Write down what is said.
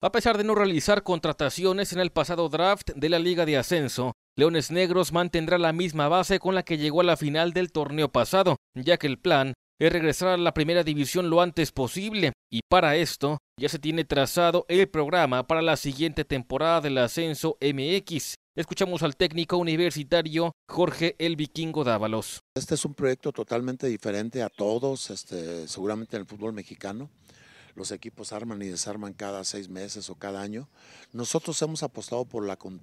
A pesar de no realizar contrataciones en el pasado draft de la Liga de Ascenso, Leones Negros mantendrá la misma base con la que llegó a la final del torneo pasado, ya que el plan es regresar a la primera división lo antes posible, y para esto ya se tiene trazado el programa para la siguiente temporada del Ascenso MX. Escuchamos al técnico universitario Jorge El Vikingo Dávalos. Este es un proyecto totalmente diferente a todos, este, seguramente en el fútbol mexicano los equipos arman y desarman cada seis meses o cada año. Nosotros hemos apostado por la continuidad.